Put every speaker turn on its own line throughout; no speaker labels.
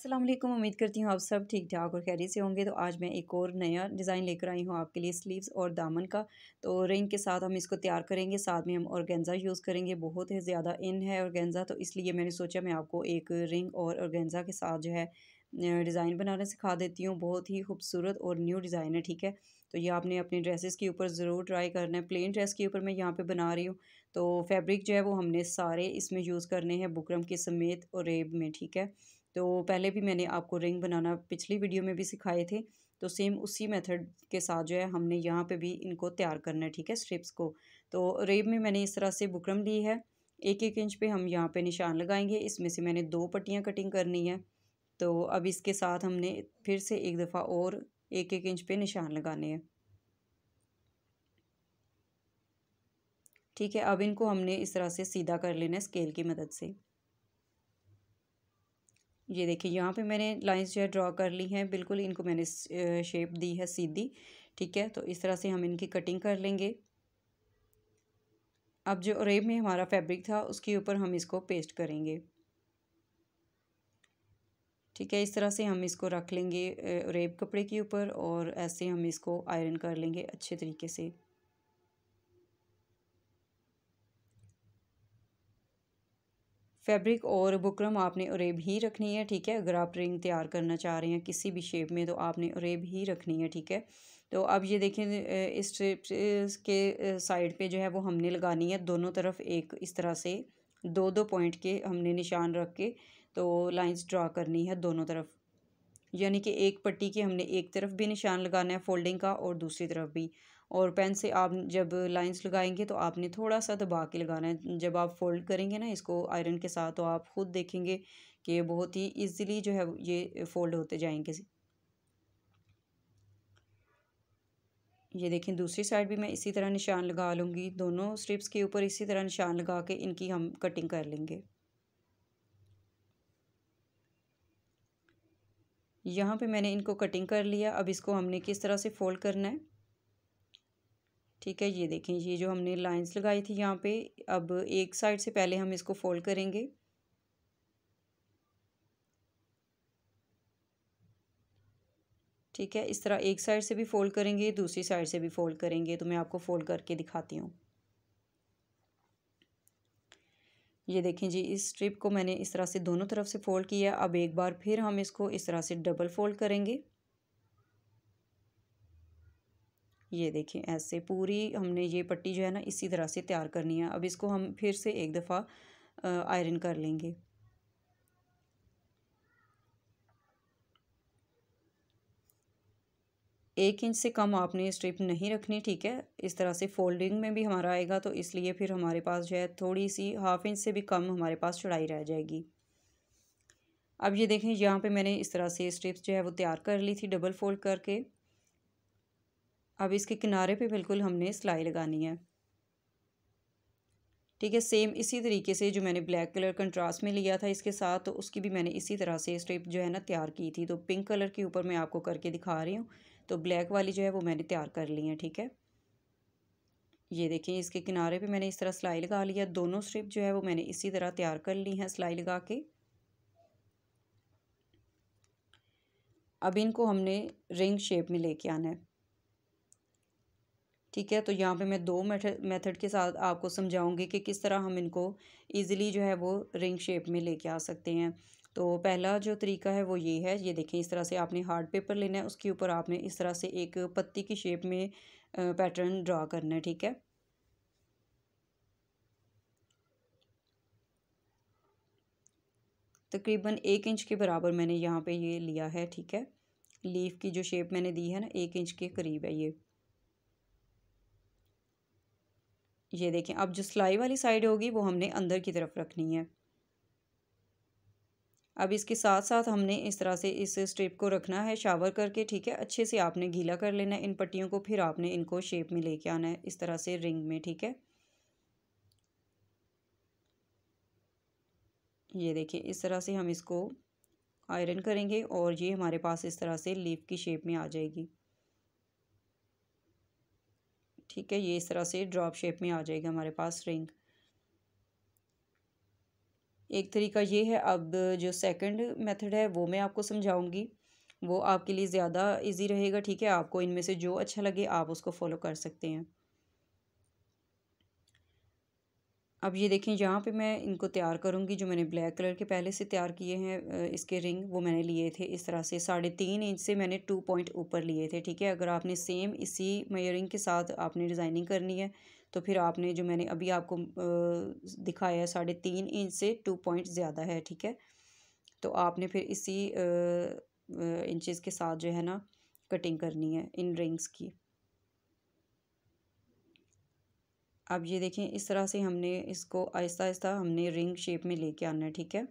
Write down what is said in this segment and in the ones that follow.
अस्सलाम वालेकुम उम्मीद करती हूँ आप सब ठीक ठाक और कैरी से होंगे तो आज मैं एक और नया डिज़ाइन लेकर आई हूँ आपके लिए स्लीव्स और दामन का तो रिंग के साथ हम इसको तैयार करेंगे साथ में हम गेंज़ा यूज़ करेंगे बहुत ही ज़्यादा इन है गेंजा तो इसलिए मैंने सोचा मैं आपको एक रिंग और ऑर्गेन्ज़ा के साथ जो है डिज़ाइन बनाना सिखा देती हूँ बहुत ही खूबसूरत और न्यू डिज़ाइन है ठीक है तो ये आपने अपने ड्रेसेस के ऊपर ज़रूर ट्राई करना है प्लेन ड्रेस के ऊपर मैं यहाँ पे बना रही हूँ तो फैब्रिक जो है वो हमने सारे इसमें यूज़ करने हैं बुकरम के समेत और रेब में ठीक है तो पहले भी मैंने आपको रिंग बनाना पिछली वीडियो में भी सिखाए थे तो सेम उसी मेथड के साथ जो है हमने यहाँ पे भी इनको तैयार करना है ठीक है स्ट्रिप्स को तो रेब में मैंने इस तरह से बुकरम ली है एक एक इंच पे हम यहाँ पे निशान लगाएंगे इसमें से मैंने दो पट्टियाँ कटिंग करनी है तो अब इसके साथ हमने फिर से एक दफ़ा और एक एक इंच पे निशान लगाने हैं ठीक है अब इनको हमने इस तरह से सीधा कर लेना है स्केल की मदद से ये देखिए यहाँ पे मैंने लाइंस जो है ड्रॉ कर ली हैं बिल्कुल इनको मैंने शेप दी है सीधी ठीक है तो इस तरह से हम इनकी कटिंग कर लेंगे अब जो रेब में हमारा फैब्रिक था उसके ऊपर हम इसको पेस्ट करेंगे ठीक है इस तरह से हम इसको रख लेंगे रेब कपड़े के ऊपर और ऐसे हम इसको आयरन कर लेंगे अच्छे तरीके से फैब्रिक और बुकरम आपने उरेब ही रखनी है ठीक है अगर आप रिंग तैयार करना चाह रहे हैं किसी भी शेप में तो आपने उरेब ही रखनी है ठीक है तो अब ये देखें इस ट्रिप के साइड पे जो है वो हमने लगानी है दोनों तरफ एक इस तरह से दो दो पॉइंट के हमने निशान रख के तो लाइंस ड्रा करनी है दोनों तरफ यानी कि एक पट्टी के हमने एक तरफ भी निशान लगाना है फोल्डिंग का और दूसरी तरफ भी और पेन से आप जब लाइंस लगाएंगे तो आपने थोड़ा सा दबा के लगाना है जब आप फोल्ड करेंगे ना इसको आयरन के साथ तो आप ख़ुद देखेंगे कि बहुत ही ईजिली जो है ये फोल्ड होते जाएंगे ये देखें दूसरी साइड भी मैं इसी तरह निशान लगा लूँगी दोनों स्ट्रिप्स के ऊपर इसी तरह निशान लगा के इनकी हम कटिंग कर लेंगे यहाँ पे मैंने इनको कटिंग कर लिया अब इसको हमने किस तरह से फोल्ड करना है ठीक है ये देखें ये जो हमने लाइंस लगाई थी यहाँ पे अब एक साइड से पहले हम इसको फोल्ड करेंगे ठीक है इस तरह एक साइड से भी फोल्ड करेंगे दूसरी साइड से भी फोल्ड करेंगे तो मैं आपको फोल्ड करके दिखाती हूँ ये देखें जी इस स्ट्रिप को मैंने इस तरह से दोनों तरफ से फोल्ड किया अब एक बार फिर हम इसको इस तरह से डबल फोल्ड करेंगे ये देखें ऐसे पूरी हमने ये पट्टी जो है ना इसी तरह से तैयार करनी है अब इसको हम फिर से एक दफ़ा आयरन कर लेंगे एक इंच से कम आपने स्ट्रिप नहीं रखनी ठीक है इस तरह से फोल्डिंग में भी हमारा आएगा तो इसलिए फिर हमारे पास जो है थोड़ी सी हाफ इंच से भी कम हमारे पास चढ़ाई रह जाएगी अब ये देखें यहाँ पे मैंने इस तरह से स्ट्रिप्स जो है वो तैयार कर ली थी डबल फोल्ड करके अब इसके किनारे पे बिल्कुल हमने सिलाई लगानी है ठीक है सेम इसी तरीके से जो मैंने ब्लैक कलर कंट्रास्ट में लिया था इसके साथ तो उसकी भी मैंने इसी तरह से स्ट्रिप जो है ना तैयार की थी तो पिंक कलर के ऊपर मैं आपको करके दिखा रही हूँ तो ब्लैक वाली जो है वो मैंने तैयार कर ली है ठीक है ये देखें इसके किनारे पे मैंने इस तरह सिलाई लगा लिया दोनों स्ट्रिप जो है वो मैंने इसी तरह तैयार कर ली हैं सिलाई लगा के अब इनको हमने रिंग शेप में लेके आना है ठीक है तो यहाँ पे मैं दो मेथड मेथड के साथ आपको समझाऊंगी कि किस तरह हम इनको ईज़िली जो है वो रिंग शेप में लेके आ सकते हैं तो पहला जो तरीका है वो ये है ये देखें इस तरह से आपने हार्ड पेपर लेना है उसके ऊपर आपने इस तरह से एक पत्ती की शेप में पैटर्न ड्रा करना है ठीक है तकरीबन एक इंच के बराबर मैंने यहाँ पे ये लिया है ठीक है लीफ की जो शेप मैंने दी है ना एक इंच के करीब है ये ये देखें अब जो सिलाई वाली साइड होगी वो हमने अंदर की तरफ रखनी है अब इसके साथ साथ हमने इस तरह से इस स्ट्रिप को रखना है शावर करके ठीक है अच्छे से आपने गीला कर लेना है इन पट्टियों को फिर आपने इनको शेप में लेके आना है इस तरह से रिंग में ठीक है ये देखिए इस तरह से हम इसको आयरन करेंगे और ये हमारे पास इस तरह से लीफ की शेप में आ जाएगी ठीक है ये इस तरह से ड्रॉप शेप में आ जाएगा हमारे पास रिंग एक तरीका ये है अब जो सेकंड मेथड है वो मैं आपको समझाऊंगी वो आपके लिए ज़्यादा इजी रहेगा ठीक है आपको इनमें से जो अच्छा लगे आप उसको फॉलो कर सकते हैं अब ये देखें यहाँ पे मैं इनको तैयार करूँगी जो मैंने ब्लैक कलर के पहले से तैयार किए हैं इसके रिंग वो मैंने लिए थे इस तरह से साढ़े तीन इंच से मैंने टू पॉइंट ऊपर लिए थे ठीक है अगर आपने सेम इसी मेयरिंग के साथ आपने डिज़ाइनिंग करनी है तो फिर आपने जो मैंने अभी आपको दिखाया है साढ़े तीन इंच से टू पॉइंट ज़्यादा है ठीक है तो आपने फिर इसी इंचज़ के साथ जो है ना कटिंग करनी है इन रिंग्स की अब ये देखें इस तरह से हमने इसको आहिस्ता आहिस्ता हमने रिंग शेप में लेके आना है ठीक है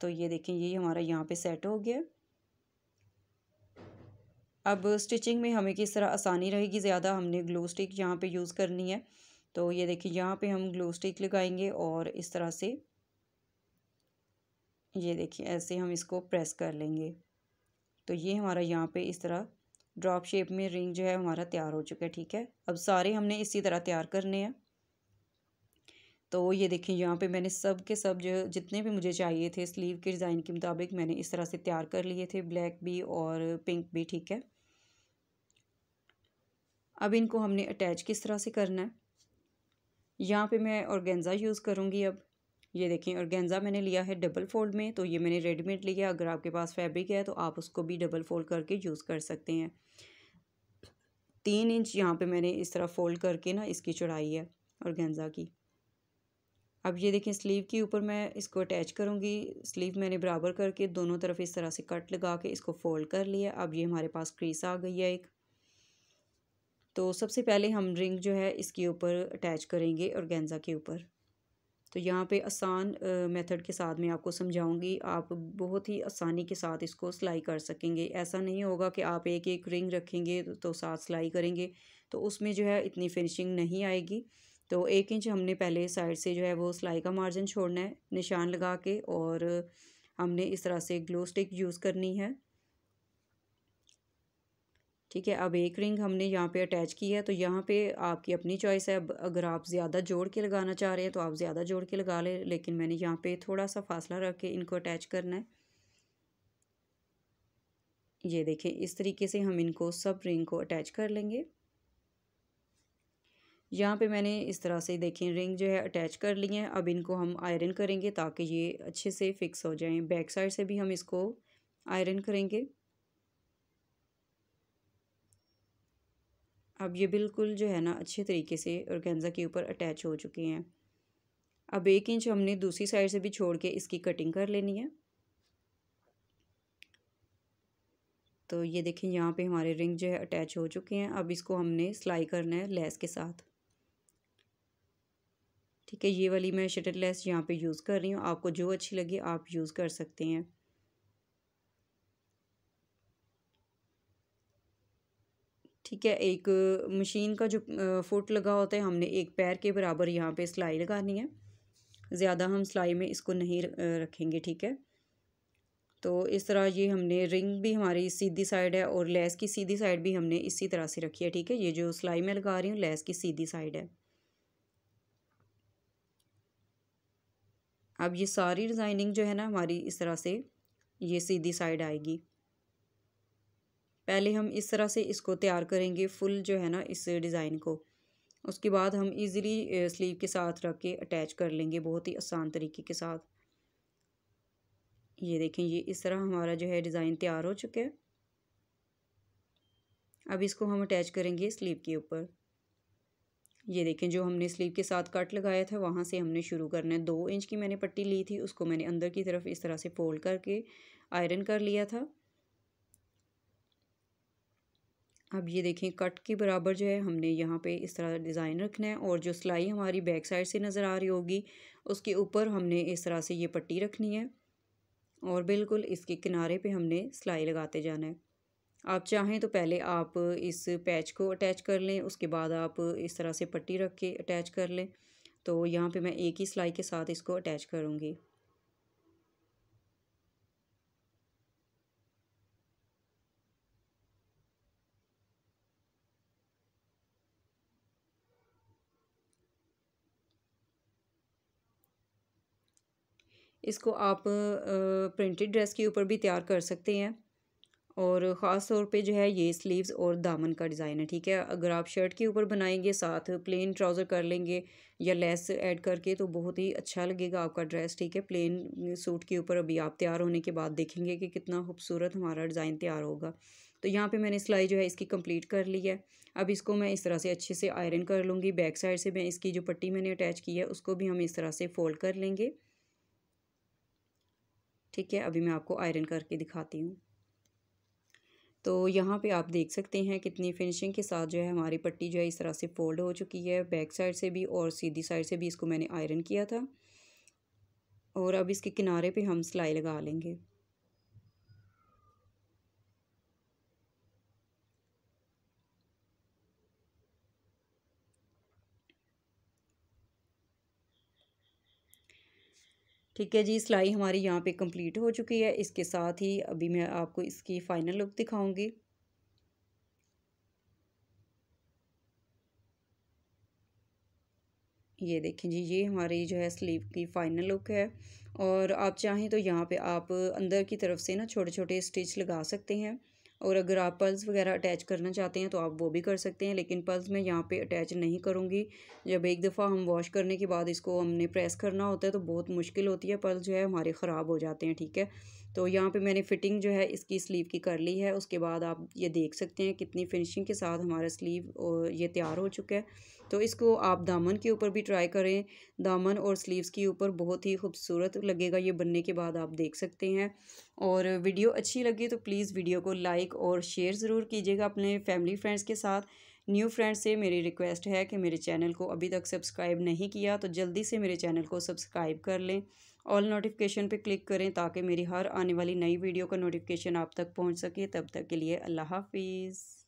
तो ये देखें ये हमारा यहाँ पे सेट हो गया अब स्टिचिंग में हमें किस तरह आसानी रहेगी ज़्यादा हमने ग्लो स्टिक यहाँ पे यूज़ करनी है तो ये देखिए यहाँ पे हम ग्लो स्टिक लगाएंगे और इस तरह से ये देखिए ऐसे हम इसको प्रेस कर लेंगे तो ये हमारा यहाँ पे इस तरह ड्रॉप शेप में रिंग जो है हमारा तैयार हो चुका है ठीक है अब सारे हमने इसी तरह तैयार करने हैं तो ये देखिए यहाँ पे मैंने सब के सब जो जितने भी मुझे चाहिए थे स्लीव के डिज़ाइन के मुताबिक मैंने इस तरह से तैयार कर लिए थे ब्लैक भी और पिंक भी ठीक है अब इनको हमने अटैच किस तरह से करना है यहाँ पे मैं ऑर्गेन्ज़ा यूज़ करूँगी अब ये देखें और गेंजा मैंने लिया है डबल फोल्ड में तो ये मैंने रेडीमेड लिया अगर आपके पास फैब्रिक है तो आप उसको भी डबल फोल्ड करके यूज़ कर सकते हैं तीन इंच यहाँ पे मैंने इस तरह फोल्ड करके ना इसकी चढ़ाई है और गेंजा की अब ये देखें स्लीव के ऊपर मैं इसको अटैच करूँगी स्लीव मैंने बराबर करके दोनों तरफ इस तरह से कट लगा के इसको फोल्ड कर लिया अब ये हमारे पास क्रीस आ गई है एक तो सबसे पहले हम रिंग जो है इसके ऊपर अटैच करेंगे और गेंजा के ऊपर तो यहाँ पे आसान मेथड के साथ मैं आपको समझाऊंगी आप बहुत ही आसानी के साथ इसको सिलाई कर सकेंगे ऐसा नहीं होगा कि आप एक एक रिंग रखेंगे तो साथ सिलाई करेंगे तो उसमें जो है इतनी फिनिशिंग नहीं आएगी तो एक इंच हमने पहले साइड से जो है वो सिलाई का मार्जिन छोड़ना है निशान लगा के और हमने इस तरह से ग्लो स्टिक यूज़ करनी है ठीक है अब एक रिंग हमने यहाँ पे अटैच की है तो यहाँ पे आपकी अपनी चॉइस है अब अगर आप ज़्यादा जोड़ के लगाना चाह रहे हैं तो आप ज़्यादा जोड़ के लगा लें लेकिन मैंने यहाँ पे थोड़ा सा फासला रख के इनको अटैच करना है ये देखें इस तरीके से हम इनको सब रिंग को अटैच कर लेंगे यहाँ पे मैंने इस तरह से देखें रिंग जो है अटैच कर ली है अब इनको हम आयरन करेंगे ताकि ये अच्छे से फिक्स हो जाएँ बैक साइड से भी हम इसको आयरन करेंगे अब ये बिल्कुल जो है ना अच्छे तरीके से ऑर्गेन्जा के ऊपर अटैच हो चुके हैं अब एक इंच हमने दूसरी साइड से भी छोड़ के इसकी कटिंग कर लेनी है तो ये देखें यहाँ पे हमारे रिंग जो है अटैच हो चुके हैं अब इसको हमने सिलाई करना है लेस के साथ ठीक है ये वाली मैं शटर लेस यहाँ पे यूज़ कर रही हूँ आपको जो अच्छी लगे आप यूज़ कर सकते हैं ठीक है एक मशीन का जो फुट लगा होता है हमने एक पैर के बराबर यहाँ पे सिलाई लगानी है ज़्यादा हम सिलाई में इसको नहीं रखेंगे ठीक है तो इस तरह ये हमने रिंग भी हमारी सीधी साइड है और लेस की सीधी साइड भी हमने इसी तरह से रखी है ठीक है ये जो सिलाई में लगा रही हूँ लेस की सीधी साइड है अब ये सारी डिज़ाइनिंग जो है ना हमारी इस तरह से ये सीधी साइड आएगी पहले हम इस तरह से इसको तैयार करेंगे फुल जो है ना इस डिज़ाइन को उसके बाद हम इजीली स्लीव के साथ रख के अटैच कर लेंगे बहुत ही आसान तरीके के साथ ये देखें ये इस तरह हमारा जो है डिज़ाइन तैयार हो चुका है अब इसको हम अटैच करेंगे स्लीव के ऊपर ये देखें जो हमने स्लीव के साथ कट लगाया था वहाँ से हमने शुरू करना है दो इंच की मैंने पट्टी ली थी उसको मैंने अंदर की तरफ इस तरह से फोल्ड करके आयरन कर लिया था अब ये देखें कट के बराबर जो है हमने यहाँ पे इस तरह डिज़ाइन रखना है और जो सिलाई हमारी बैक साइड से नज़र आ रही होगी उसके ऊपर हमने इस तरह से ये पट्टी रखनी है और बिल्कुल इसके किनारे पे हमने सिलाई लगाते जाना है आप चाहें तो पहले आप इस पैच को अटैच कर लें उसके बाद आप इस तरह से पट्टी रख के अटैच कर लें तो यहाँ पर मैं एक ही सिलाई के साथ इसको अटैच करूँगी इसको आप प्रिंटेड ड्रेस के ऊपर भी तैयार कर सकते हैं और ख़ास तौर पे जो है ये स्लीव्स और दामन का डिज़ाइन है ठीक है अगर आप शर्ट के ऊपर बनाएंगे साथ प्लेन ट्राउज़र कर लेंगे या लेस ऐड करके तो बहुत ही अच्छा लगेगा आपका ड्रेस ठीक है प्लेन सूट के ऊपर अभी आप तैयार होने के बाद देखेंगे कि कितना खूबसूरत हमारा डिज़ाइन तैयार होगा तो यहाँ पे मैंने सिलाई जो है इसकी कंप्लीट कर ली है अब इसको मैं इस तरह से अच्छे से आयरन कर लूँगी बैक साइड से मैं इसकी जो पट्टी मैंने अटैच की है उसको भी हम इस तरह से फ़ोल्ड कर लेंगे ठीक है अभी मैं आपको आयरन करके दिखाती हूँ तो यहाँ पे आप देख सकते हैं कितनी फिनिशिंग के साथ जो है हमारी पट्टी जो है इस तरह से फोल्ड हो चुकी है बैक साइड से भी और सीधी साइड से भी इसको मैंने आयरन किया था और अब इसके किनारे पे हम सिलाई लगा लेंगे ठीक है जी सिलाई हमारी यहाँ पे कंप्लीट हो चुकी है इसके साथ ही अभी मैं आपको इसकी फ़ाइनल लुक दिखाऊंगी ये देखें जी ये हमारी जो है स्लीव की फ़ाइनल लुक है और आप चाहें तो यहाँ पे आप अंदर की तरफ से ना छोटे छोटे स्टिच लगा सकते हैं और अगर आप पल्स वगैरह अटैच करना चाहते हैं तो आप वो भी कर सकते हैं लेकिन पल्स मैं यहाँ पे अटैच नहीं करूँगी जब एक दफ़ा हम वॉश करने के बाद इसको हमने प्रेस करना होता है तो बहुत मुश्किल होती है पल्स जो है हमारे ख़राब हो जाते हैं ठीक है तो यहाँ पे मैंने फ़िटिंग जो है इसकी स्लीव की कर ली है उसके बाद आप ये देख सकते हैं कितनी फिनिशिंग के साथ हमारा स्लीव ये तैयार हो चुका है तो इसको आप दामन के ऊपर भी ट्राई करें दामन और स्लीव्स के ऊपर बहुत ही खूबसूरत लगेगा ये बनने के बाद आप देख सकते हैं और वीडियो अच्छी लगी तो प्लीज़ वीडियो को लाइक और शेयर ज़रूर कीजिएगा अपने फैमिली फ्रेंड्स के साथ न्यू फ्रेंड से मेरी रिक्वेस्ट है कि मेरे चैनल को अभी तक सब्सक्राइब नहीं किया तो जल्दी से मेरे चैनल को सब्सक्राइब कर लें ऑल नोटिफिकेशन पे क्लिक करें ताकि मेरी हर आने वाली नई वीडियो का नोटिफिकेशन आप तक पहुंच सके तब तक के लिए अल्लाह हाफिज़